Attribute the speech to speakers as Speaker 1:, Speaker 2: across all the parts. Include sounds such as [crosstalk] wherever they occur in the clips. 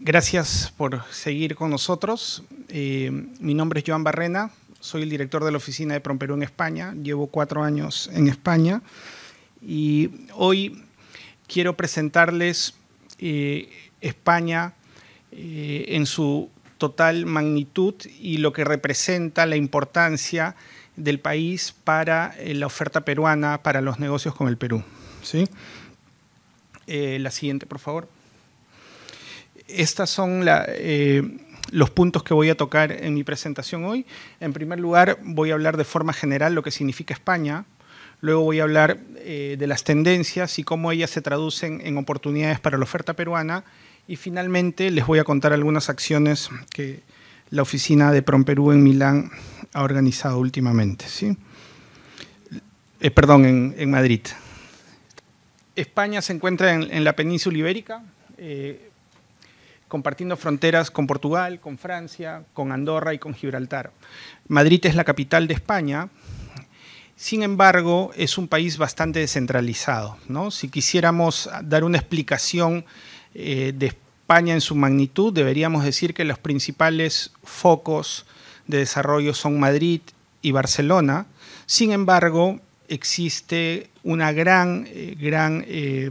Speaker 1: Gracias por seguir con nosotros. Eh, mi nombre es Joan Barrena, soy el director de la oficina de Promperú en España, llevo cuatro años en España y hoy quiero presentarles eh, España eh, en su total magnitud y lo que representa la importancia del país para la oferta peruana, para los negocios con el Perú. ¿sí? la siguiente, por favor. Estas son eh, los puntos que voy a tocar en mi presentación hoy. En primer lugar, voy a hablar de forma general lo que significa España. Luego voy a hablar eh, de las tendencias y cómo ellas se traducen en oportunidades para la oferta peruana. Y finalmente les voy a contar algunas acciones que la oficina de PromPerú en Milán ha organizado últimamente. ¿sí? Eh, perdón, en, Madrid. España se encuentra en, la península ibérica compartiendo fronteras con Portugal, con Francia, con Andorra y con Gibraltar. Madrid es la capital de España, sin embargo, es un país bastante descentralizado. Si quisiéramos dar una explicación eh, de España en su magnitud, deberíamos decir que los principales focos de desarrollo son Madrid y Barcelona. Sin embargo, existe una gran, eh, gran eh,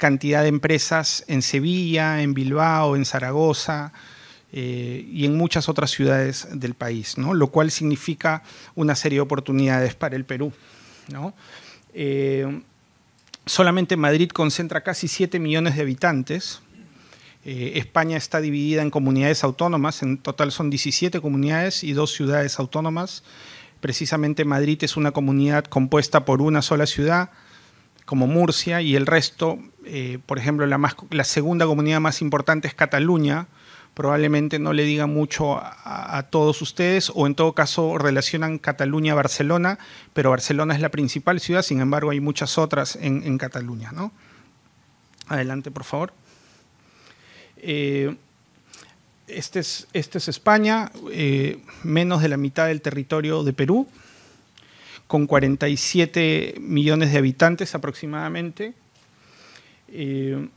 Speaker 1: cantidad de empresas en Sevilla, en Bilbao, en Zaragoza eh, y en muchas otras ciudades del país, lo cual significa una serie de oportunidades para el Perú. Eh, solamente Madrid concentra casi 7 millones de habitantes. Eh, España está dividida en comunidades autónomas, en total son 17 comunidades y dos ciudades autónomas. Precisamente Madrid es una comunidad compuesta por una sola ciudad, como Murcia y el resto, eh, por ejemplo, la, la segunda comunidad más importante es Cataluña, probablemente no le diga mucho a, todos ustedes, o en todo caso relacionan Cataluña Barcelona, pero Barcelona es la principal ciudad, sin embargo hay muchas otras en, Cataluña. Adelante, por favor. Eh, este, es, este es España, eh, menos de la mitad del territorio de Perú con 47 millones de habitantes aproximadamente. Eh,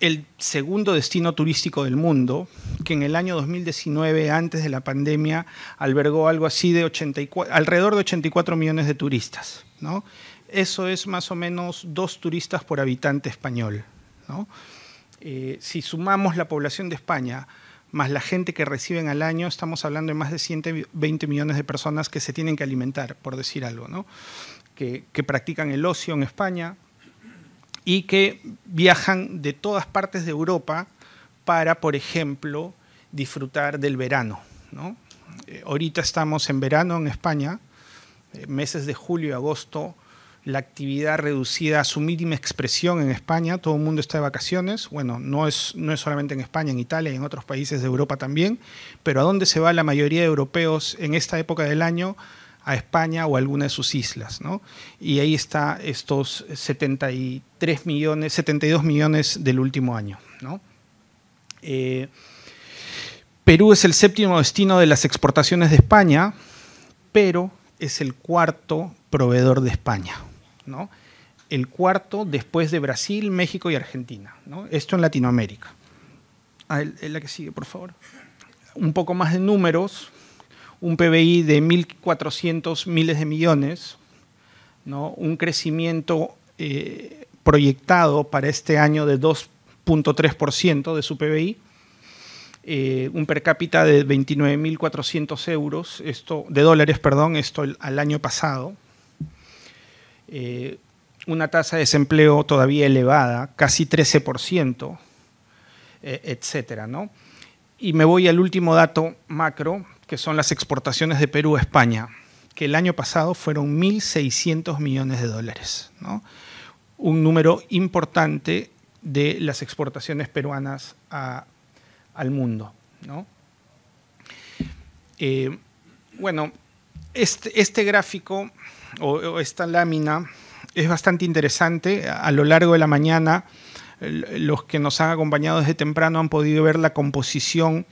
Speaker 1: el segundo destino turístico del mundo, que en el año 2019, antes de la pandemia, albergó algo así de 84, alrededor de 84 millones de turistas. Eso es más o menos dos turistas por habitante español. Eh, si sumamos la población de España más la gente que reciben al año, estamos hablando de más de 120 millones de personas que se tienen que alimentar, por decir algo, ¿no? que, practican el ocio en España y que viajan de todas partes de Europa para, por ejemplo, disfrutar del verano. ¿no? Eh, ahorita estamos en verano en España, eh, meses de julio y agosto, la actividad reducida a su mínima expresión en España, todo el mundo está de vacaciones, bueno, no es, no es solamente en España, en Italia y en otros países de Europa también, pero ¿a dónde se va la mayoría de europeos en esta época del año? a España o a alguna de sus islas, ¿no? Y ahí está estos 73 millones, 72 millones del último año, eh, Perú es el séptimo destino de las exportaciones de España, pero es el cuarto proveedor de España. ¿no? el cuarto después de Brasil, México y Argentina. Esto en Latinoamérica. Ah, la que sigue, por favor. Un poco más de números. Un PBI de 1.400 miles de millones. ¿no? Un crecimiento eh, proyectado para este año de 2.3% de su PBI. Eh, un per cápita de 29.400 euros, esto, de dólares, perdón, esto al año pasado. Eh, una tasa de desempleo todavía elevada, casi 13%, etc. Eh, etcétera, Y me voy al último dato macro, que son las exportaciones de Perú a España, que el año pasado fueron 1.600 millones de dólares, Un número importante de las exportaciones peruanas al mundo, eh, bueno, este, este gráfico esta lámina es bastante interesante. A lo largo de la mañana, los que nos han acompañado desde temprano han podido ver la composición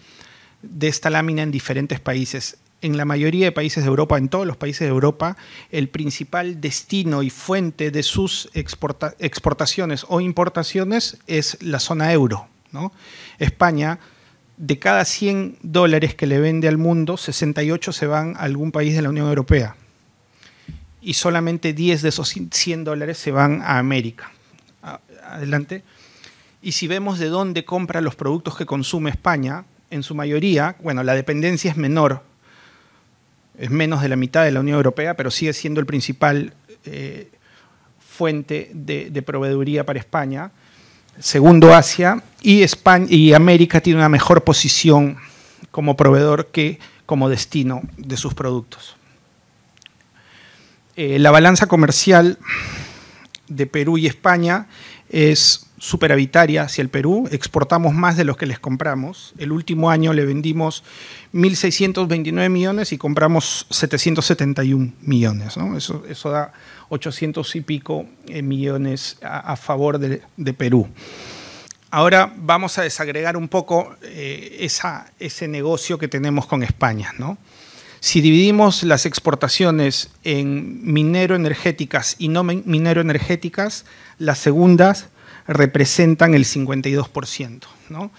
Speaker 1: de esta lámina en diferentes países. En la mayoría de países de Europa, en todos los países de Europa, el principal destino y fuente de sus exportaciones o importaciones es la zona euro. España, de cada 100 dólares que le vende al mundo, 68 se van a algún país de la Unión Europea y solamente 10 de esos 100 dólares se van a América. Adelante. Y si vemos de dónde compra los productos que consume España, en su mayoría, bueno, la dependencia es menor, es menos de la mitad de la Unión Europea, pero sigue siendo el principal eh, fuente de, de, proveeduría para España. Segundo, Asia y, España, y América tiene una mejor posición como proveedor que como destino de sus productos. Eh, la balanza comercial de Perú y España es superavitaria hacia el Perú, exportamos más de los que les compramos. El último año le vendimos 1.629 millones y compramos 771 millones. Eso, da 800 y pico eh, millones a, favor de, Perú. Ahora vamos a desagregar un poco eh, ese negocio que tenemos con España. Si dividimos las exportaciones en minero-energéticas y no minero-energéticas, las segundas representan el 52%. ¿no?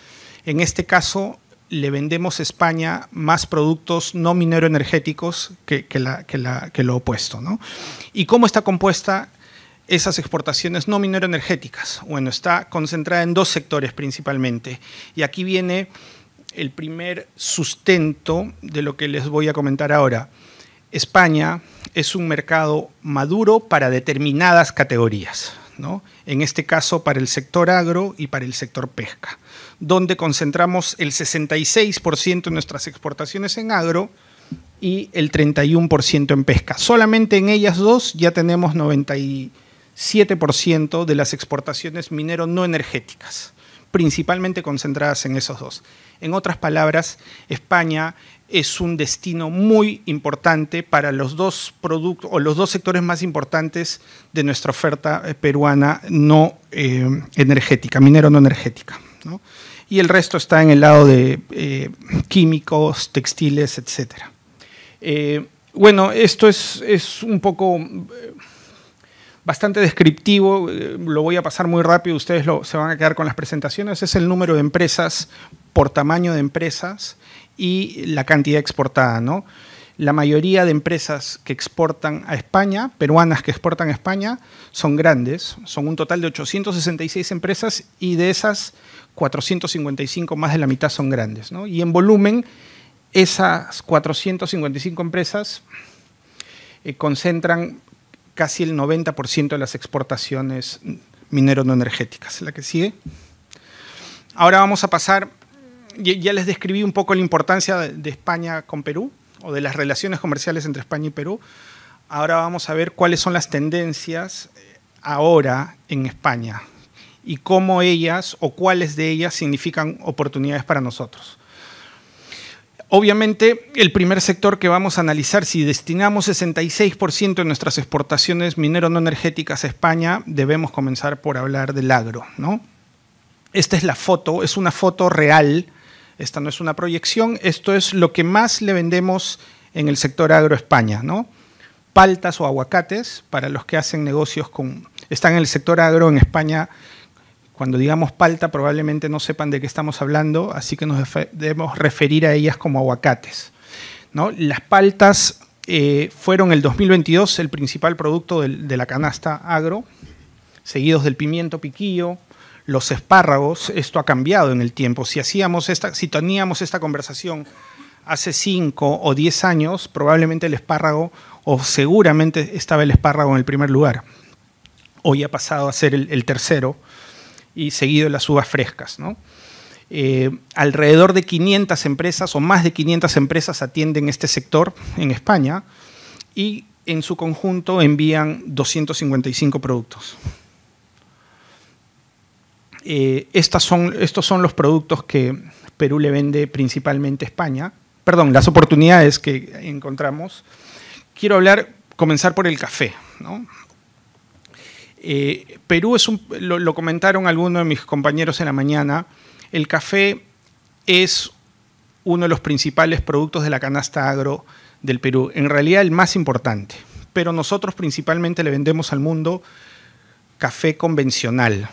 Speaker 1: En este caso, le vendemos a España más productos no minero-energéticos que, que, la, que, lo opuesto. ¿no? ¿Y cómo está compuesta esas exportaciones no minero-energéticas? Bueno, está concentrada en dos sectores principalmente. Y aquí viene el primer sustento de lo que les voy a comentar ahora. España es un mercado maduro para determinadas categorías, ¿no? en este caso para el sector agro y para el sector pesca, donde concentramos el 66% de nuestras exportaciones en agro y el 31% en pesca. Solamente en ellas dos ya tenemos 97% de las exportaciones minero no energéticas, principalmente concentradas en esos dos. En otras palabras, España es un destino muy importante para los dos productos o los dos sectores más importantes de nuestra oferta eh, peruana no eh, energética, minero no energética. Y el resto está en el lado de eh, químicos, textiles, etc. bueno, esto es, es un poco bastante descriptivo, lo voy a pasar muy rápido, ustedes se van a quedar con las presentaciones, es el número de empresas por tamaño de empresas y la cantidad exportada, ¿no? La mayoría de empresas que exportan a España, peruanas que exportan a España, son grandes, son un total de 866 empresas y de esas 455, más de la mitad son grandes, Y en volumen, esas 455 empresas eh, concentran casi el 90% de las exportaciones minero no energéticas. La que sigue. Ahora vamos a pasar ya les describí un poco la importancia de España con Perú o de las relaciones comerciales entre España y Perú. Ahora vamos a ver cuáles son las tendencias eh, ahora en España y cómo ellas o cuáles de ellas significan oportunidades para nosotros. Obviamente, el primer sector que vamos a analizar, si destinamos 66% de nuestras exportaciones minero no energéticas a España, debemos comenzar por hablar del agro. ¿no? Esta es la foto, es una foto real esta no es una proyección, esto es lo que más le vendemos en el sector agro España, ¿no? Paltas o aguacates, para los que hacen negocios con, están en el sector agro en España, cuando digamos palta probablemente no sepan de qué estamos hablando, así que nos debemos referir a ellas como aguacates. ¿no? Las paltas eh, fueron el 2022 el principal producto de la canasta agro, seguidos del pimiento piquillo, los espárragos, esto ha cambiado en el tiempo. Si, hacíamos esta, si teníamos esta conversación hace 5 o 10 años, probablemente el espárrago, o seguramente estaba el espárrago en el primer lugar. Hoy ha pasado a ser el, tercero y seguido las uvas frescas. Eh, alrededor de 500 empresas o más de 500 empresas atienden este sector en España y en su conjunto envían 255 productos. Eh, estos son los productos que Perú le vende principalmente a España. Perdón, las oportunidades que encontramos. Quiero hablar, comenzar por el café. Eh, Perú es lo, lo comentaron algunos de mis compañeros en la mañana, el café es uno de los principales productos de la canasta agro del Perú, en realidad el más importante, pero nosotros principalmente le vendemos al mundo café convencional,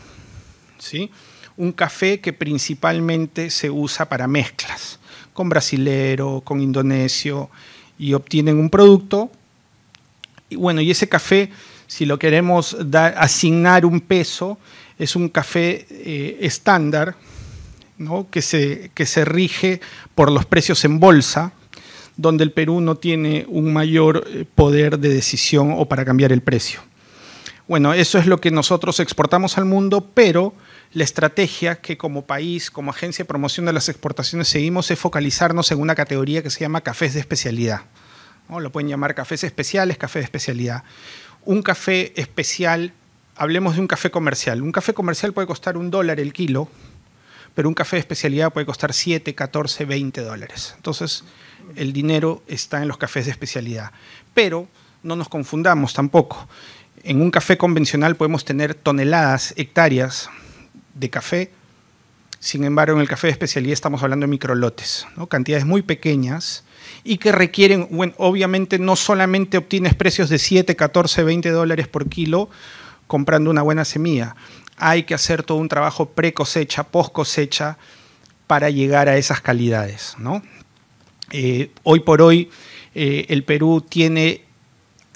Speaker 1: un café que principalmente se usa para mezclas, con brasilero, con indonesio, y obtienen un producto. Y bueno, y ese café, si lo queremos asignar un peso, es un café eh, estándar, que, se, que se rige por los precios en bolsa, donde el Perú no tiene un mayor eh, poder de decisión o para cambiar el precio. Bueno, eso es lo que nosotros exportamos al mundo, pero la estrategia que como país, como agencia de promoción de las exportaciones seguimos es focalizarnos en una categoría que se llama cafés de especialidad. ¿no? Lo pueden llamar cafés especiales, café de especialidad. Un café especial, hablemos de un café comercial. Un café comercial puede costar un dólar el kilo, pero un café de especialidad puede costar 7, 14, 20 dólares. Entonces, el dinero está en los cafés de especialidad. Pero no nos confundamos tampoco. En un café convencional podemos tener toneladas, hectáreas de café. Sin embargo, en el café de especialidad estamos hablando de microlotes, ¿no? cantidades muy pequeñas y que requieren, obviamente no solamente obtienes precios de 7, 14, 20 dólares por kilo comprando una buena semilla. Hay que hacer todo un trabajo pre cosecha, post cosecha, para llegar a esas calidades. ¿no? Eh, hoy por hoy eh, el Perú tiene,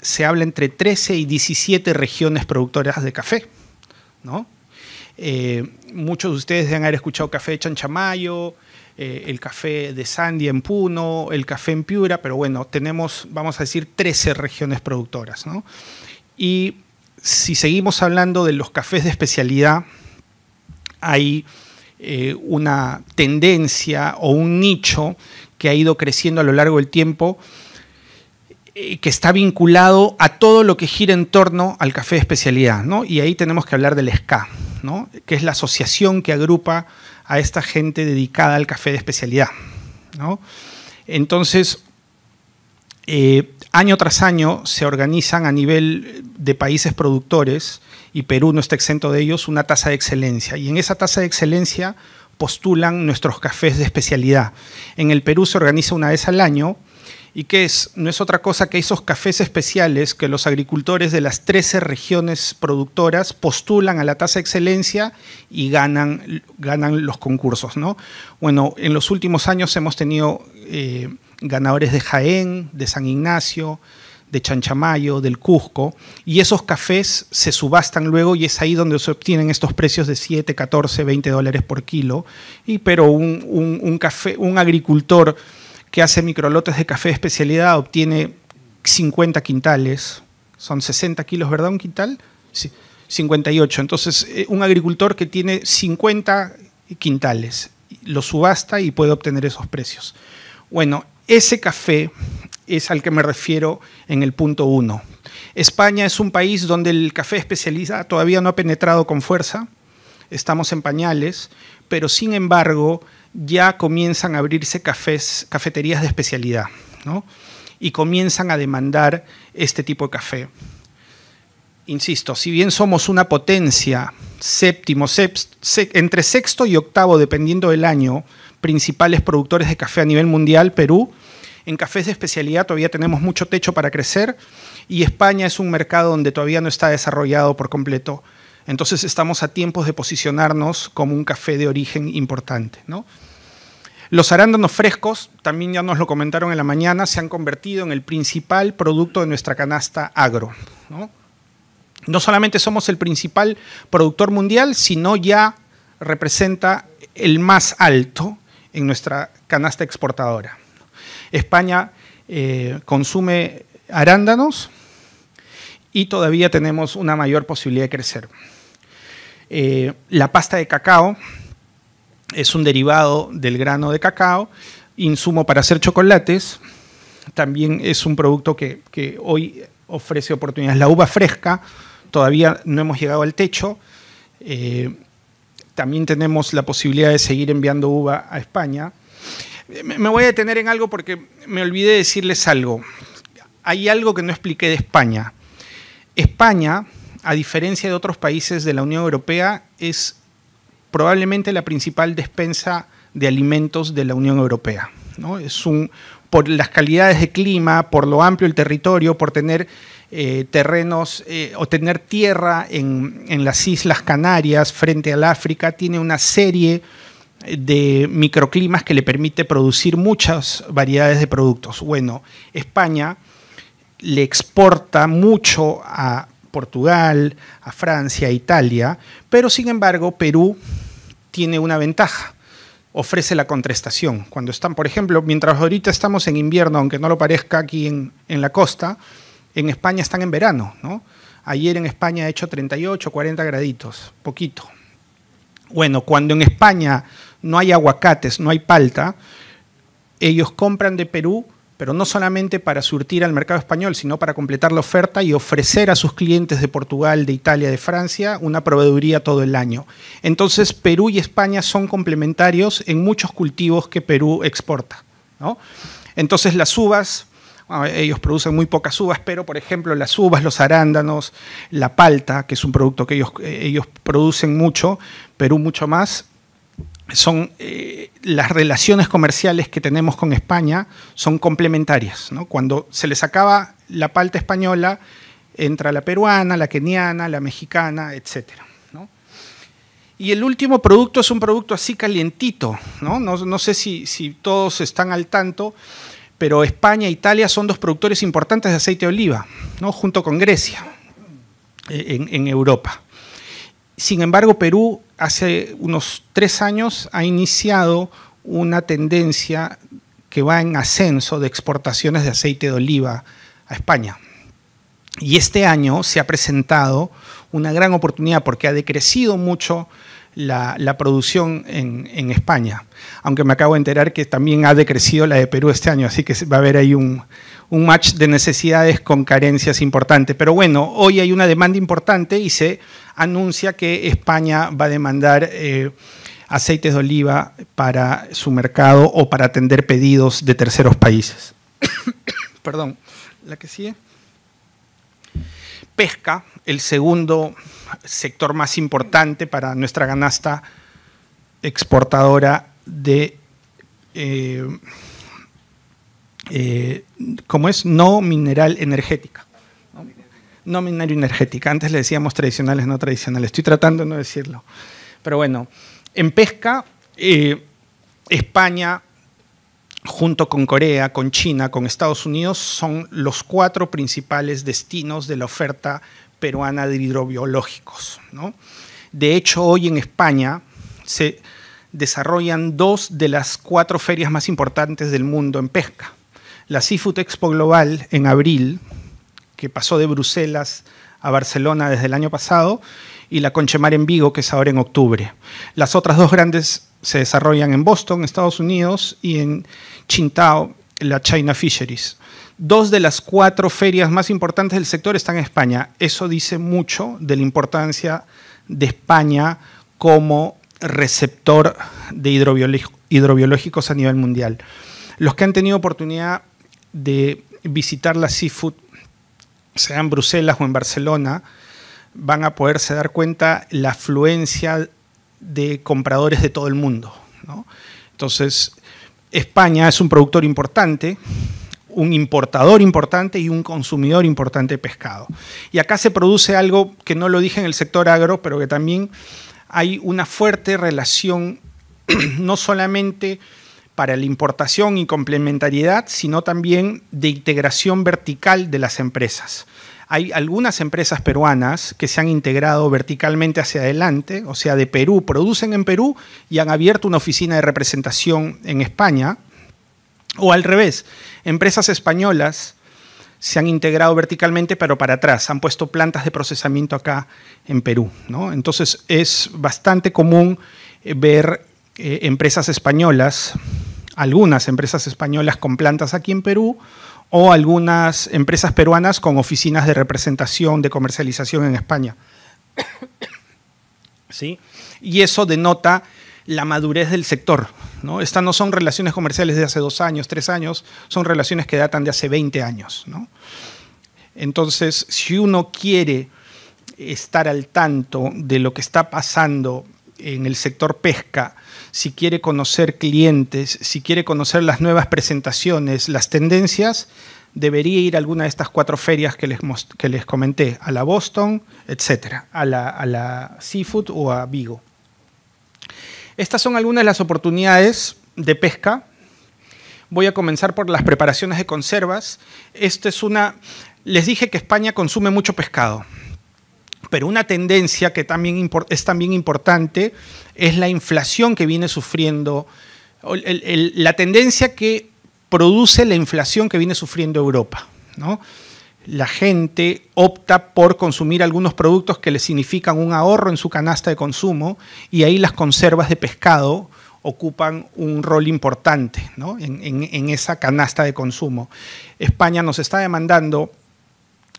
Speaker 1: se habla entre 13 y 17 regiones productoras de café. ¿no? Eh, muchos de ustedes deben haber escuchado café de Chanchamayo, eh, el café de Sandy en Puno, el café en Piura, pero bueno, tenemos, vamos a decir, 13 regiones productoras. Y si seguimos hablando de los cafés de especialidad, hay eh, una tendencia o un nicho que ha ido creciendo a lo largo del tiempo que está vinculado a todo lo que gira en torno al café de especialidad, Y ahí tenemos que hablar del SCA, que es la asociación que agrupa a esta gente dedicada al café de especialidad. Entonces, eh, año tras año se organizan a nivel de países productores, y Perú no está exento de ellos, una tasa de excelencia. Y en esa tasa de excelencia postulan nuestros cafés de especialidad. En el Perú se organiza una vez al año y que es, no es otra cosa que esos cafés especiales que los agricultores de las 13 regiones productoras postulan a la tasa de excelencia y ganan, ganan los concursos. ¿no? Bueno, en los últimos años hemos tenido eh, ganadores de Jaén, de San Ignacio, de Chanchamayo, del Cusco, y esos cafés se subastan luego y es ahí donde se obtienen estos precios de 7, 14, 20 dólares por kilo, y, pero café, un agricultor que hace microlotes de café especialidad, obtiene 50 quintales, son 60 kilos, ¿verdad? Un quintal, sí, 58. Entonces, eh, un agricultor que tiene 50 quintales lo subasta y puede obtener esos precios. Bueno, ese café es al que me refiero en el punto 1. España es un país donde el café especialista todavía no ha penetrado con fuerza, estamos en pañales, pero sin embargo ya comienzan a abrirse cafeterías de especialidad, Y comienzan a demandar este tipo de café. Insisto, si bien somos una potencia, séptimo, entre sexto y octavo, dependiendo del año, principales productores de café a nivel mundial, Perú, en cafés de especialidad todavía tenemos mucho techo para crecer y España es un mercado donde todavía no está desarrollado por completo entonces estamos a tiempos de posicionarnos como un café de origen importante. Los arándanos frescos, también ya nos lo comentaron en la mañana, se han convertido en el principal producto de nuestra canasta agro. No, solamente somos el principal productor mundial, sino ya representa el más alto en nuestra canasta exportadora. España eh, consume arándanos, y todavía tenemos una mayor posibilidad de crecer. Eh, la pasta de cacao es un derivado del grano de cacao, insumo para hacer chocolates, también es un producto que, hoy ofrece oportunidades. La uva fresca, todavía no hemos llegado al techo. Eh, también tenemos la posibilidad de seguir enviando uva a España. Me voy a detener en algo porque me olvidé decirles algo. Hay algo que no expliqué de España. España, a diferencia de otros países de la Unión Europea, es probablemente la principal despensa de alimentos de la Unión Europea. Es un, por las calidades de clima, por lo amplio el territorio, por tener eh, terrenos eh, o tener tierra en, en, las Islas Canarias frente al África, tiene una serie de microclimas que le permite producir muchas variedades de productos. Bueno, España le exporta mucho a Portugal, a Francia, a Italia, pero sin embargo Perú tiene una ventaja ofrece la contrestación. Cuando están, por ejemplo, mientras ahorita estamos en invierno, aunque no lo parezca aquí en, la costa, en España están en verano, ¿no? Ayer en España ha hecho 38, 40 graditos, poquito. Bueno, cuando en España no hay aguacates, no hay palta, ellos compran de Perú pero no solamente para surtir al mercado español, sino para completar la oferta y ofrecer a sus clientes de Portugal, de Italia, de Francia una proveeduría todo el año. Entonces Perú y España son complementarios en muchos cultivos que Perú exporta. Entonces las uvas, ah, ellos producen muy pocas uvas, pero por ejemplo las uvas, los arándanos, la palta, que es un producto que ellos, eh, ellos producen mucho, Perú mucho más, son eh, las relaciones comerciales que tenemos con España son complementarias. Cuando se les acaba la palta española, entra la peruana, la keniana, la mexicana, etc. Y el último producto es un producto así calientito. No, sé si, todos están al tanto, pero España e Italia son dos productores importantes de aceite de oliva, junto con Grecia, eh, en Europa. Sin embargo, Perú hace unos tres años ha iniciado una tendencia que va en ascenso de exportaciones de aceite de oliva a España. Y este año se ha presentado una gran oportunidad porque ha decrecido mucho la, producción en, en, España. Aunque me acabo de enterar que también ha decrecido la de Perú este año, así que va a haber ahí un, un match de necesidades con carencias importantes. Pero bueno, hoy hay una demanda importante y se anuncia que España va a demandar eh, aceites de oliva para su mercado o para atender pedidos de terceros países. [coughs] Perdón, la que sigue. Pesca, el segundo sector más importante para nuestra ganasta exportadora de eh, eh, como es no mineral energética. No mineral energética. Antes le decíamos tradicionales, no tradicionales. Estoy tratando de no decirlo. Pero bueno, en pesca, eh, España, junto con Corea, con China, con Estados Unidos, son los cuatro principales destinos de la oferta peruana de hidrobiológicos. De hecho, hoy en España se desarrollan dos de las cuatro ferias más importantes del mundo en pesca la Seafood Expo Global en abril, que pasó de Bruselas a Barcelona desde el año pasado, y la Conchemar en Vigo, que es ahora en octubre. Las otras dos grandes se desarrollan en Boston, Estados Unidos, y en Chintao, la China Fisheries. Dos de las cuatro ferias más importantes del sector están en España. Eso dice mucho de la importancia de España como receptor de hidrobiológicos a nivel mundial. Los que han tenido oportunidad de visitar la Seafood, sea en Bruselas o en Barcelona, van a poderse dar cuenta la afluencia de compradores de todo el mundo. Entonces, España es un productor importante, un importador importante y un consumidor importante de pescado. Y acá se produce algo que no lo dije en el sector agro, pero que también hay una fuerte relación, [clears throat] no solamente para la importación y complementariedad, sino también de integración vertical de las empresas. Hay algunas empresas peruanas que se han integrado verticalmente hacia adelante, o sea, de Perú, producen en Perú y han abierto una oficina de representación en España. O al revés, empresas españolas se han integrado verticalmente, pero para atrás, han puesto plantas de procesamiento acá en Perú. Entonces es bastante común eh, ver eh, empresas españolas algunas empresas españolas con plantas aquí en Perú o algunas empresas peruanas con oficinas de representación, de comercialización en España. [coughs] Y eso denota la madurez del sector. Estas no son relaciones comerciales de hace dos años, tres años, son relaciones que datan de hace 20 años. Entonces, si uno quiere estar al tanto de lo que está pasando en el sector pesca si quiere conocer clientes, si quiere conocer las nuevas presentaciones, las tendencias, debería ir a alguna de estas cuatro ferias que les, les comenté, a la Boston, etcétera, a la, Seafood o a Vigo. Estas son algunas de las oportunidades de pesca. Voy a comenzar por las preparaciones de conservas. Esto es una. Les dije que España consume mucho pescado. Pero una tendencia que también es también importante es la inflación que viene sufriendo, la tendencia que produce la inflación que viene sufriendo Europa. La gente opta por consumir algunos productos que le significan un ahorro en su canasta de consumo y ahí las conservas de pescado ocupan un rol importante en, esa canasta de consumo. España nos está demandando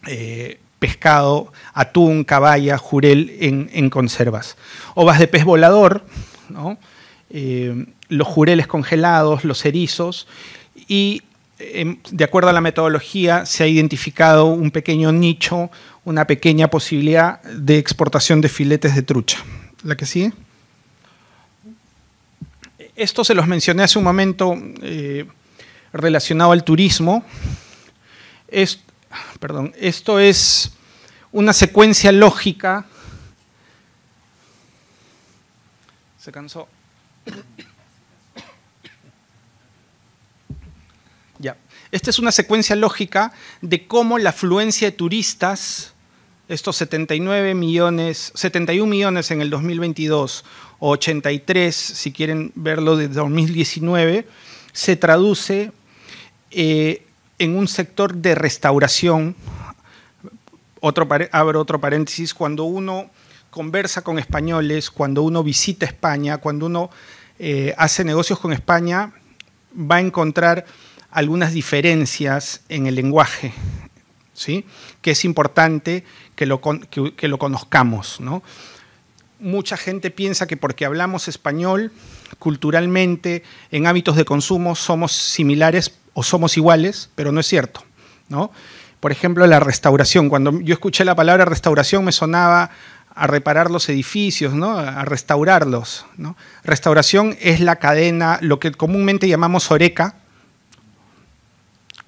Speaker 1: eh, pescado, atún, caballa, jurel en, conservas. Ovas de pez volador, eh, los jureles congelados, los erizos, y em, de acuerdo a la metodología se ha identificado un pequeño nicho, una pequeña posibilidad de exportación de filetes de trucha. ¿La que sigue? Esto se los mencioné hace un momento eh, relacionado al turismo. Es, perdón, esto es una secuencia lógica. Se cansó. Ya. Esta es una secuencia lógica de cómo la afluencia de turistas, estos 79 millones, 71 millones en el 2022 o 83 si quieren verlo de 2019, se traduce eh, en un sector de restauración, otro, abro otro paréntesis, cuando uno conversa con españoles, cuando uno visita España, cuando uno eh, hace negocios con España, va a encontrar algunas diferencias en el lenguaje, ¿sí? que es importante que lo, lo conozcamos. Mucha gente piensa que porque hablamos español culturalmente, en hábitos de consumo, somos similares o somos iguales, pero no es cierto. ¿no? Por ejemplo, la restauración. Cuando yo escuché la palabra restauración me sonaba a reparar los edificios, ¿no? a restaurarlos. Restauración es la cadena, lo que comúnmente llamamos oreca,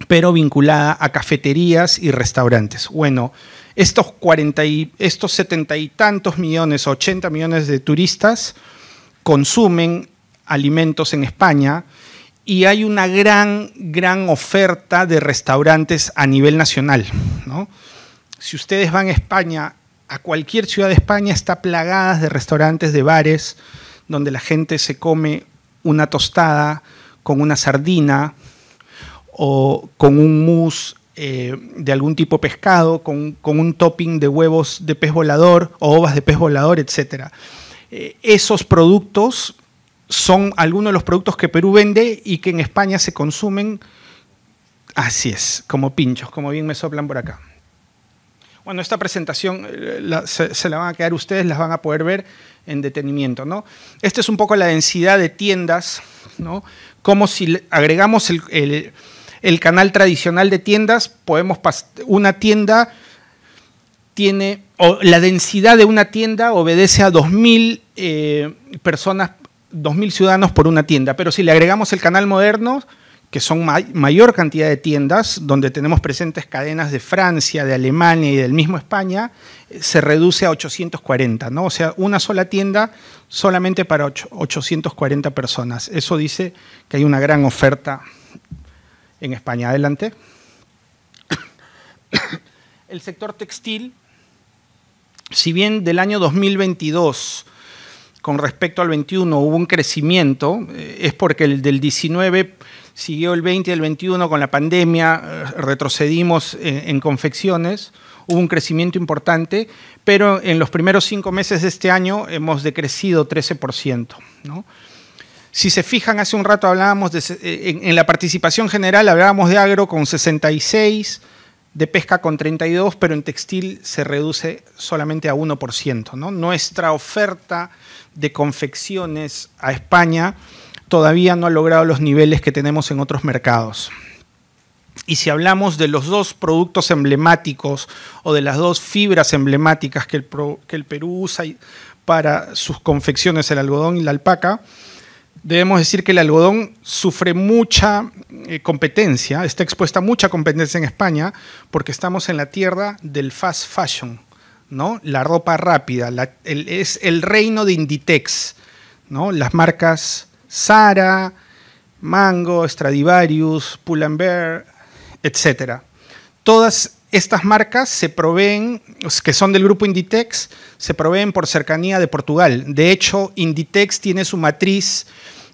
Speaker 1: pero vinculada a cafeterías y restaurantes. Bueno, estos, 40 y, estos 70 y tantos millones, 80 millones de turistas consumen alimentos en España y hay una gran, gran oferta de restaurantes a nivel nacional. Si ustedes van a España, a cualquier ciudad de España está plagada de restaurantes, de bares, donde la gente se come una tostada con una sardina o con un mousse eh, de algún tipo pescado, con, un topping de huevos de pez volador o ovas de pez volador, etc. Eh, esos productos son algunos de los productos que Perú vende y que en España se consumen, así es, como pinchos, como bien me soplan por acá. Bueno, esta presentación eh, se, la van a quedar ustedes, las van a poder ver en detenimiento. ¿no? Esta es un poco la densidad de tiendas, ¿no? como si agregamos el, el, canal tradicional de tiendas, podemos una tienda tiene, o la densidad de una tienda obedece a 2.000 eh, personas 2.000 ciudadanos por una tienda, pero si le agregamos el canal moderno, que son mayor cantidad de tiendas, donde tenemos presentes cadenas de Francia, de Alemania y del mismo España, eh, se reduce a 840, ¿no? O sea, una sola tienda solamente para 840 personas. Eso dice que hay una gran oferta en España. Adelante. [coughs] El sector textil, si bien del año 2022 con respecto al 21 hubo un crecimiento, eh, es porque el del 19 siguió el 20 y el 21 con la pandemia, eh, retrocedimos en, confecciones, hubo un crecimiento importante, pero en los primeros cinco meses de este año hemos decrecido 13%. Si se fijan, hace un rato hablábamos de, eh, en, la participación general, hablábamos de agro con 66, de pesca con 32, pero en textil se reduce solamente a 1%. ¿no? Nuestra oferta de confecciones a España todavía no ha logrado los niveles que tenemos en otros mercados. Y si hablamos de los dos productos emblemáticos o de las dos fibras emblemáticas que el, Perú usa para sus confecciones, el algodón y la alpaca, debemos decir que el algodón sufre mucha eh, competencia, está expuesta a mucha competencia en España porque estamos en la tierra del fast fashion. La ropa rápida, es el reino de Inditex, ¿no? Las marcas Sara, Mango, Stradivarius, Pull&Bear, etc. Todas estas marcas se proveen, que son del grupo Inditex, se proveen por cercanía de Portugal. De hecho, Inditex tiene su matriz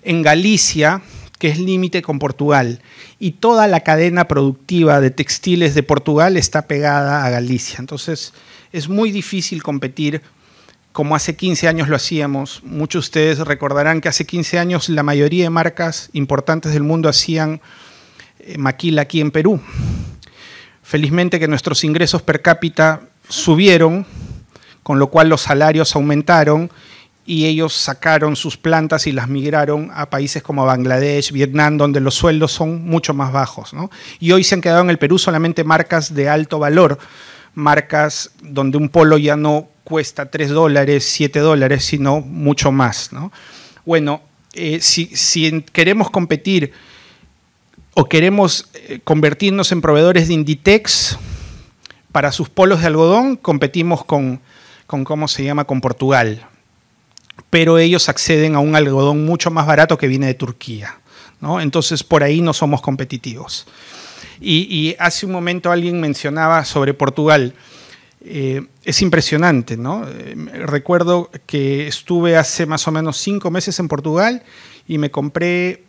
Speaker 1: en Galicia, que es límite con Portugal. Y toda la cadena productiva de textiles de Portugal está pegada a Galicia. Entonces, es muy difícil competir como hace 15 años lo hacíamos. Muchos de ustedes recordarán que hace 15 años la mayoría de marcas importantes del mundo hacían eh, maquila aquí en Perú. Felizmente que nuestros ingresos per cápita subieron, con lo cual los salarios aumentaron y ellos sacaron sus plantas y las migraron a países como Bangladesh, Vietnam, donde los sueldos son mucho más bajos. Y hoy se han quedado en el Perú solamente marcas de alto valor marcas donde un polo ya no cuesta 3 dólares, 7 dólares, sino mucho más. Bueno, eh, si, queremos competir o queremos eh, convertirnos en proveedores de Inditex para sus polos de algodón, competimos con, con ¿cómo se llama?, con Portugal. Pero ellos acceden a un algodón mucho más barato que viene de Turquía. ¿no? Entonces, por ahí no somos competitivos. Y, hace un momento alguien mencionaba sobre Portugal. Eh, es impresionante, ¿no? Eh, recuerdo que estuve hace más o menos cinco meses en Portugal y me compré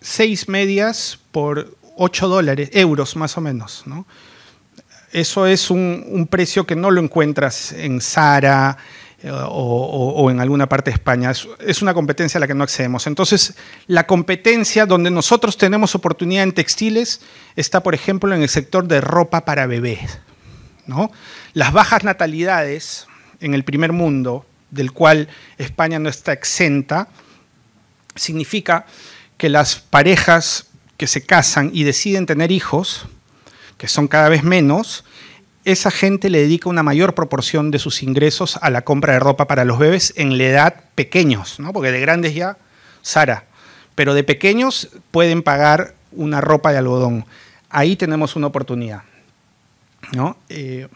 Speaker 1: seis medias por ocho dólares, euros más o menos, ¿no? Eso es un, un precio que no lo encuentras en Zara, eh, o, en alguna parte de España. Es, una competencia a la que no accedemos. Entonces, la competencia donde nosotros tenemos oportunidad en textiles está, por ejemplo, en el sector de ropa para bebés. Las bajas natalidades en el primer mundo, del cual España no está exenta, significa que las parejas que se casan y deciden tener hijos, que son cada vez menos, esa gente le dedica una mayor proporción de sus ingresos a la compra de ropa para los bebés en la edad pequeños, ¿no? porque de grandes ya, Sara, pero de pequeños pueden pagar una ropa de algodón. Ahí tenemos una oportunidad. ¿no? Eh,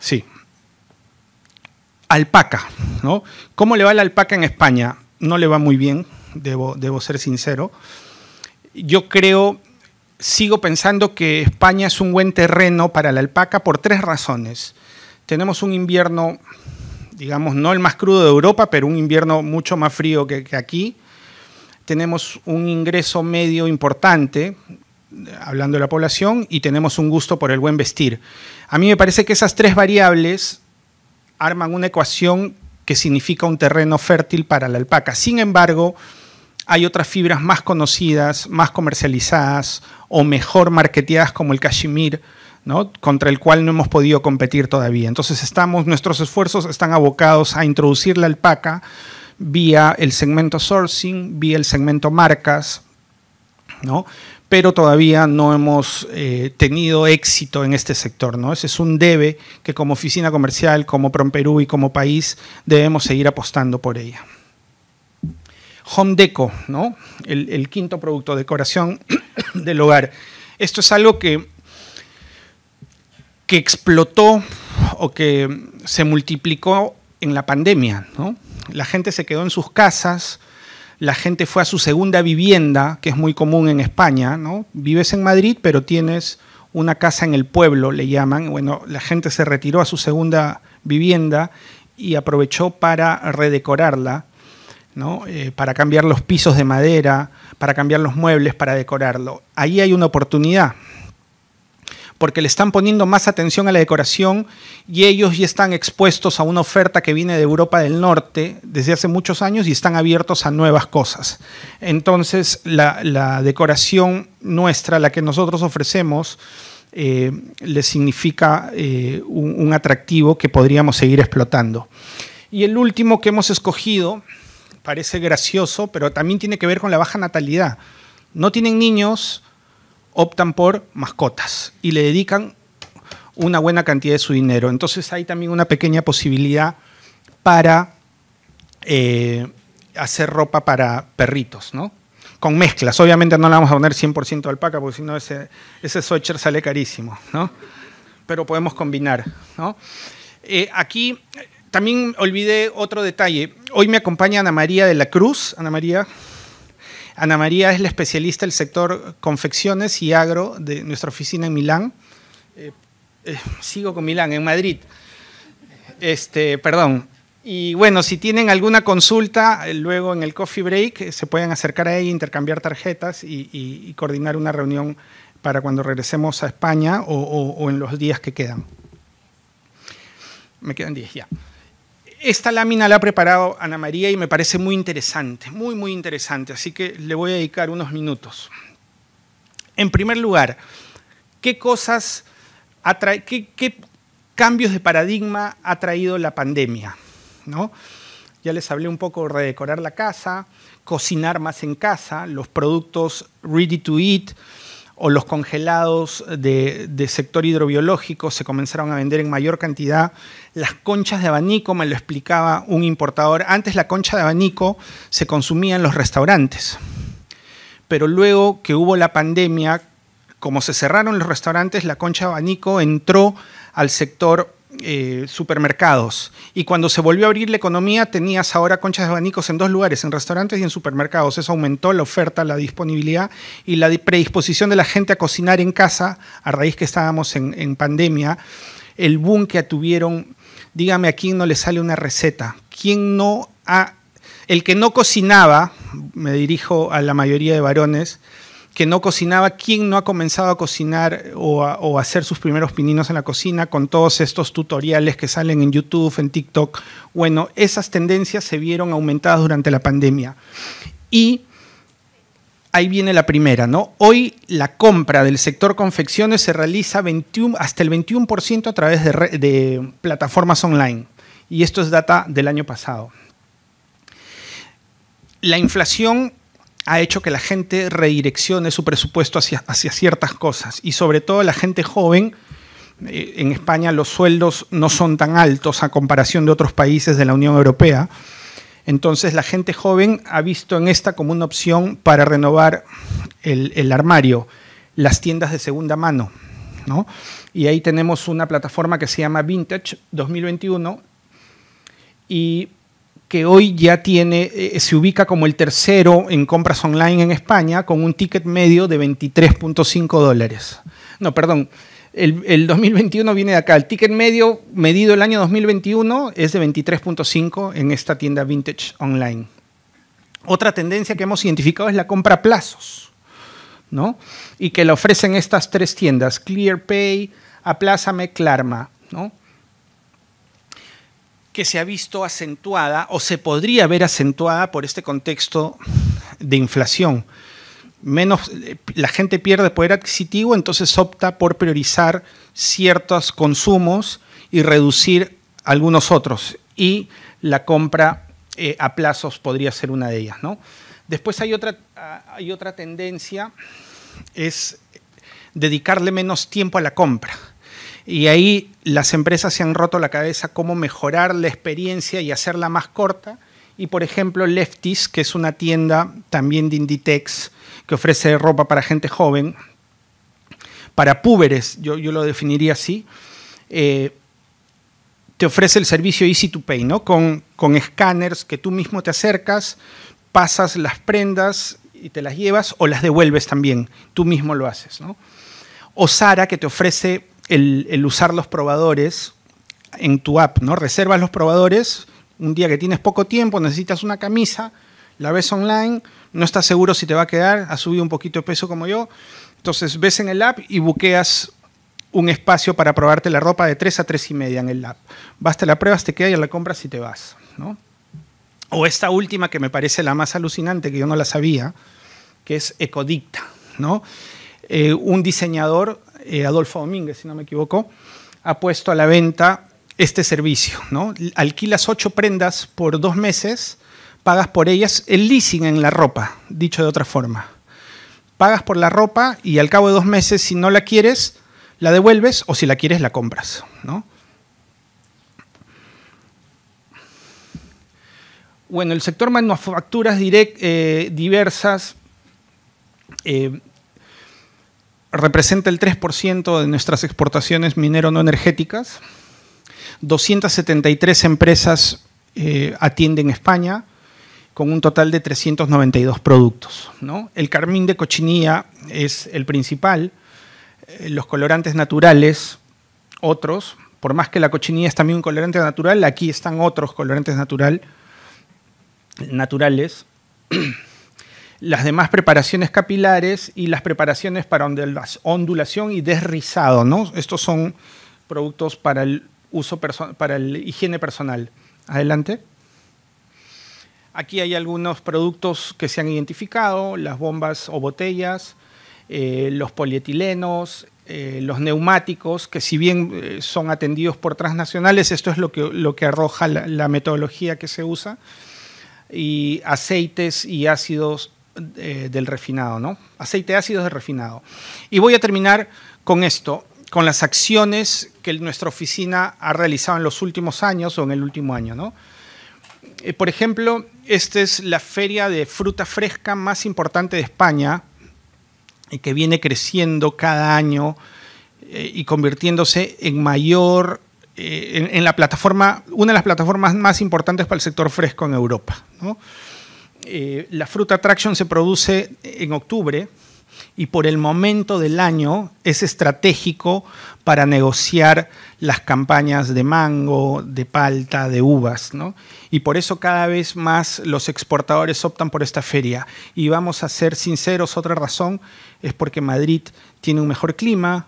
Speaker 1: sí. Alpaca. ¿no? ¿Cómo le va la alpaca en España? No le va muy bien, debo, debo ser sincero. Yo creo sigo pensando que España es un buen terreno para la alpaca por tres razones. Tenemos un invierno, digamos, no el más crudo de Europa, pero un invierno mucho más frío que, aquí. Tenemos un ingreso medio importante, hablando de la población, y tenemos un gusto por el buen vestir. A mí me parece que esas tres variables arman una ecuación que significa un terreno fértil para la alpaca. Sin embargo, hay otras fibras más conocidas, más comercializadas o mejor marketeadas como el cachemir, contra el cual no hemos podido competir todavía. Entonces estamos, nuestros esfuerzos están abocados a introducir la alpaca vía el segmento sourcing, vía el segmento marcas, pero todavía no hemos eh, tenido éxito en este sector. ¿no? Ese es un debe que como oficina comercial, como Promperú y como país debemos seguir apostando por ella. Home Deco, ¿no? el, quinto producto, de decoración [coughs] del hogar. Esto es algo que, que explotó o que se multiplicó en la pandemia. La gente se quedó en sus casas, la gente fue a su segunda vivienda, que es muy común en España. ¿no? Vives en Madrid, pero tienes una casa en el pueblo, le llaman. Bueno, la gente se retiró a su segunda vivienda y aprovechó para redecorarla eh, para cambiar los pisos de madera, para cambiar los muebles, para decorarlo. Ahí hay una oportunidad, porque le están poniendo más atención a la decoración y ellos ya están expuestos a una oferta que viene de Europa del Norte desde hace muchos años y están abiertos a nuevas cosas. Entonces, la, decoración nuestra, la que nosotros ofrecemos, eh, le les significa eh, un atractivo que podríamos seguir explotando. Y el último que hemos escogido parece gracioso, pero también tiene que ver con la baja natalidad. No tienen niños, optan por mascotas y le dedican una buena cantidad de su dinero. Entonces hay también una pequeña posibilidad para eh, hacer ropa para perritos, ¿no? Con mezclas. Obviamente no le vamos a poner 100% alpaca porque si no ese, ese sale carísimo, ¿no? Pero podemos combinar, ¿no? Eh, aquí también olvidé otro detalle. Hoy me acompaña Ana María de la Cruz. Ana María. Ana María es la especialista del sector confecciones y agro de nuestra oficina en Milán. Eh, eh, sigo con Milán, en Madrid. Este, perdón. Y bueno, si tienen alguna consulta, eh, luego en el coffee break se pueden acercar a ella, intercambiar tarjetas y, coordinar una reunión para cuando regresemos a España o, o en los días que quedan. Me quedan 10 ya esta lámina la ha preparado Ana María y me parece muy interesante, muy, muy interesante, así que le voy a dedicar unos minutos. En primer lugar, ¿qué cosas, qué, cambios de paradigma ha traído la pandemia? ¿No? Ya les hablé un poco de redecorar la casa, cocinar más en casa, los productos ready to eat, o los congelados de, sector hidrobiológico se comenzaron a vender en mayor cantidad. Las conchas de abanico, me lo explicaba un importador, antes la concha de abanico se consumía en los restaurantes, pero luego que hubo la pandemia, como se cerraron los restaurantes, la concha de abanico entró al sector eh, supermercados. Y cuando se volvió a abrir la economía, tenías ahora conchas de abanicos en dos lugares, en restaurantes y en supermercados. Eso aumentó la oferta, la disponibilidad y la predisposición de la gente a cocinar en casa a raíz que estábamos en, pandemia. El boom que tuvieron, dígame a quién no le sale una receta, quién no ha... El que no cocinaba, me dirijo a la mayoría de varones, que no cocinaba, ¿quién no ha comenzado a cocinar o hacer sus primeros pininos en la cocina con todos estos tutoriales que salen en YouTube, en TikTok? Bueno, esas tendencias se vieron aumentadas durante la pandemia. Y ahí viene la primera, ¿no? Hoy la compra del sector confecciones se realiza hasta el 21% a través de, de, plataformas online. Y esto es data del año pasado. La inflación ha hecho que la gente redireccione su presupuesto hacia, hacia ciertas cosas. Y sobre todo la gente joven, eh, en España los sueldos no son tan altos a comparación de otros países de la Unión Europea. Entonces la gente joven ha visto en esta como una opción para renovar el, armario, las tiendas de segunda mano. Y ahí tenemos una plataforma que se llama Vintage 2021 y que hoy ya tiene, eh, se ubica como el tercero en compras online en España, con un ticket medio de 23.5 dólares. No, perdón, el, 2021 viene de acá. El ticket medio medido el año 2021 es de 23.5 en esta tienda vintage online. Otra tendencia que hemos identificado es la compra a plazos, ¿no? Y que la ofrecen estas tres tiendas, ClearPay, Aplázame, Clarma, ¿no? que se ha visto acentuada o se podría ver acentuada por este contexto de inflación. Menos, la gente pierde poder adquisitivo, entonces opta por priorizar ciertos consumos y reducir algunos otros. Y la compra eh, a plazos podría ser una de ellas. ¿no? Después hay otra, hay otra tendencia, es dedicarle menos tiempo a la compra y ahí las empresas se han roto la cabeza cómo mejorar la experiencia y hacerla más corta. Y por ejemplo, Lefties, que es una tienda también de Inditex que ofrece ropa para gente joven, para púberes, yo, lo definiría así, eh, te ofrece el servicio Easy to Pay, ¿no? Con, con escáneres que tú mismo te acercas, pasas las prendas y te las llevas o las devuelves también, tú mismo lo haces, ¿no? O Sara, que te ofrece el, usar los probadores en tu app, ¿no? Reservas los probadores, un día que tienes poco tiempo, necesitas una camisa, la ves online, no estás seguro si te va a quedar, has subido un poquito de peso como yo, entonces ves en el app y buqueas un espacio para probarte la ropa de 3 a 3 y media en el app. Basta la pruebas, te queda y la compras y te vas, ¿no? O esta última que me parece la más alucinante, que yo no la sabía, que es Ecodicta, ¿no? Eh, un diseñador eh, Adolfo Domínguez, si no me equivoco, ha puesto a la venta este servicio. ¿no? Alquilas ocho prendas por dos meses, pagas por ellas el leasing en la ropa, dicho de otra forma. Pagas por la ropa y al cabo de dos meses, si no la quieres, la devuelves o si la quieres, la compras. ¿no? Bueno, el sector manufacturas direct, eh, diversas eh, representa el 3% de nuestras exportaciones minero no energéticas. 273 empresas eh, atienden España con un total de 392 productos. ¿no? El carmín de cochinilla es el principal, eh, los colorantes naturales, otros, por más que la cochinilla es también un colorante natural, aquí están otros colorantes natural, naturales. [clears throat] las demás preparaciones capilares y las preparaciones para ondulación y desrizado, ¿no? Estos son productos para el uso para el higiene personal. Adelante. Aquí hay algunos productos que se han identificado, las bombas o botellas, eh, los polietilenos, eh, los neumáticos, que si bien eh, son atendidos por transnacionales, esto es lo que, lo que arroja la, la metodología que se usa, y aceites y ácidos eh, del refinado, ¿no? Aceite de ácidos de refinado. Y voy a terminar con esto, con las acciones que nuestra oficina ha realizado en los últimos años o en el último año, ¿no? Eh, por ejemplo, esta es la feria de fruta fresca más importante de España, y eh, que viene creciendo cada año y convirtiéndose en mayor en, la plataforma, una de las plataformas más importantes para el sector fresco en Europa. ¿no? Eh, la fruta attraction se produce en octubre y por el momento del año es estratégico para negociar las campañas de mango, de palta, de uvas. ¿no? Y por eso cada vez más los exportadores optan por esta feria. Y vamos a ser sinceros, otra razón es porque Madrid tiene un mejor clima,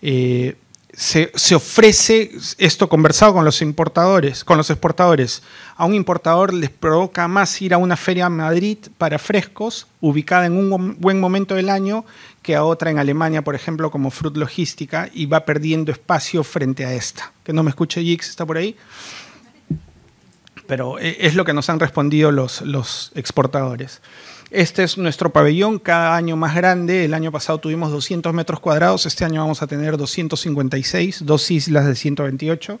Speaker 1: eh, se, ofrece esto conversado con los importadores, con los exportadores. A un importador les provoca más ir a una feria a Madrid para frescos, ubicada en un buen momento del año, que a otra en Alemania, por ejemplo, como Fruit Logística, y va perdiendo espacio frente a esta. Que no me escuche Jix, está por ahí. Pero eh, es lo que nos han respondido los exportadores. Este es nuestro pabellón, cada año más grande. El año pasado tuvimos 200 metros cuadrados, este año vamos a tener 256, dos islas de 128.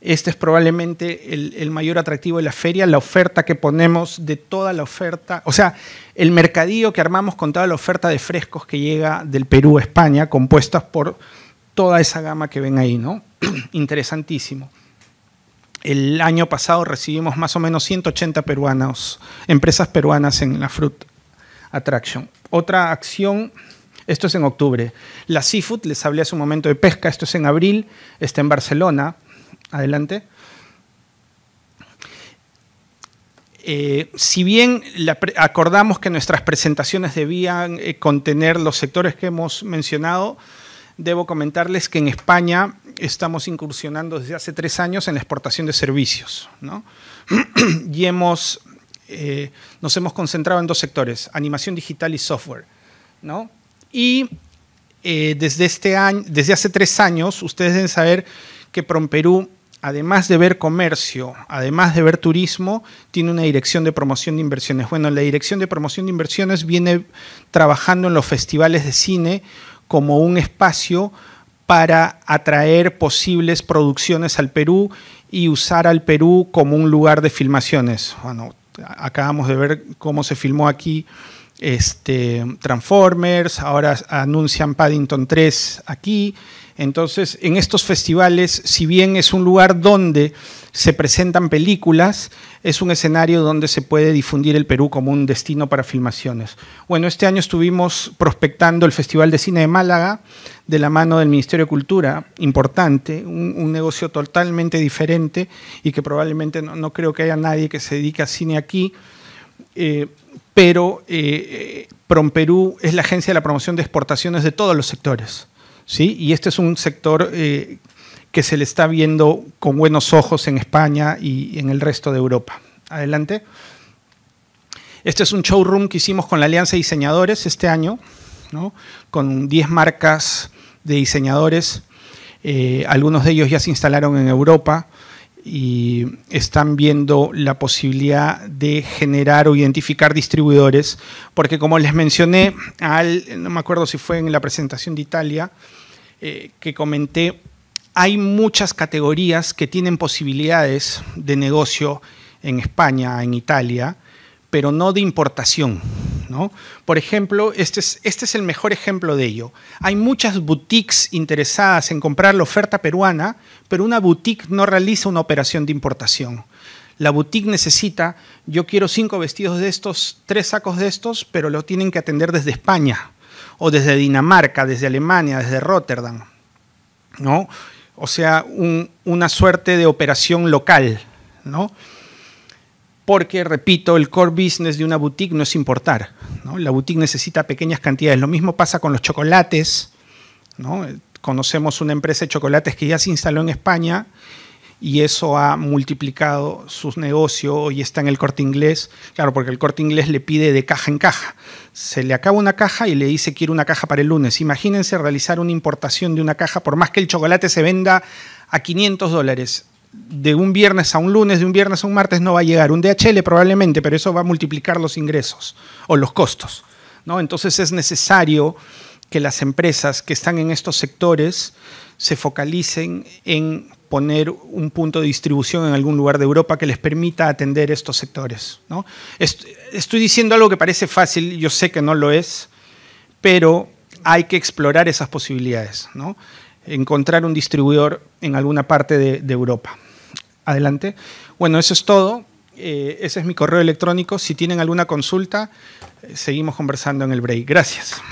Speaker 1: Este es probablemente el, mayor atractivo de la feria, la oferta que ponemos de toda la oferta, o sea, el mercadillo que armamos con toda la oferta de frescos que llega del Perú a España, compuestas por toda esa gama que ven ahí, ¿no? [clears throat] Interesantísimo. El año pasado recibimos más o menos 180 peruanos, empresas peruanas en la Fruit Attraction. Otra acción, esto es en octubre. La Seafood, les hablé hace un momento de pesca, esto es en abril, está en Barcelona. Adelante. Eh, si bien acordamos que nuestras presentaciones debían eh, contener los sectores que hemos mencionado, debo comentarles que en España estamos incursionando desde hace tres años en la exportación de servicios. ¿no? [clears throat] y hemos, eh, nos hemos concentrado en dos sectores, animación digital y software. ¿no? Y eh, desde, este año, desde hace tres años, ustedes deben saber que PromPerú, además de ver comercio, además de ver turismo, tiene una dirección de promoción de inversiones. Bueno, la dirección de promoción de inversiones viene trabajando en los festivales de cine como un espacio para atraer posibles producciones al Perú y usar al Perú como un lugar de filmaciones. Bueno, acabamos de ver cómo se filmó aquí este, Transformers, ahora anuncian Paddington 3 aquí. Entonces, en estos festivales, si bien es un lugar donde se presentan películas, es un escenario donde se puede difundir el Perú como un destino para filmaciones. Bueno, este año estuvimos prospectando el Festival de Cine de Málaga de la mano del Ministerio de Cultura, importante, un, negocio totalmente diferente y que probablemente no, creo que haya nadie que se dedique a cine aquí. Eh, pero eh, eh PromPerú es la agencia de la promoción de exportaciones de todos los sectores. ¿sí? Y este es un sector eh, que se le está viendo con buenos ojos en España y en el resto de Europa. Adelante. Este es un showroom que hicimos con la Alianza de Diseñadores este año, con 10 marcas de diseñadores. Eh, algunos de ellos ya se instalaron en Europa y están viendo la posibilidad de generar o identificar distribuidores, porque como les mencioné, al, no me acuerdo si fue en la presentación de Italia, eh, que comenté, hay muchas categorías que tienen posibilidades de negocio en España, en Italia, pero no de importación. ¿no? Por ejemplo, este es, este es el mejor ejemplo de ello. Hay muchas boutiques interesadas en comprar la oferta peruana, pero una boutique no realiza una operación de importación. La boutique necesita, yo quiero cinco vestidos de estos, tres sacos de estos, pero lo tienen que atender desde España, o desde Dinamarca, desde Alemania, desde Rotterdam. ¿no? o sea, una suerte de operación local, ¿no? Porque, repito, el core business de una boutique no es importar, ¿no? La boutique necesita pequeñas cantidades. Lo mismo pasa con los chocolates, ¿no? Conocemos una empresa de chocolates que ya se instaló en España y eso ha multiplicado sus negocios y está en el corte inglés, claro, porque el corte inglés le pide de caja en caja se le acaba una caja y le dice quiere una caja para el lunes. Imagínense realizar una importación de una caja, por más que el chocolate se venda a 500 dólares. De un viernes a un lunes, de un viernes a un martes no va a llegar. Un DHL probablemente, pero eso va a multiplicar los ingresos o los costos. ¿no? Entonces es necesario que las empresas que están en estos sectores se focalicen en poner un punto de distribución en algún lugar de Europa que les permita atender estos sectores. ¿no? estoy diciendo algo que parece fácil, yo sé que no lo es, pero hay que explorar esas posibilidades, ¿no? encontrar un distribuidor en alguna parte de, Europa. Adelante. Bueno, eso es todo. Eh, ese es mi correo electrónico. Si tienen alguna consulta, eh, seguimos conversando en el break. Gracias.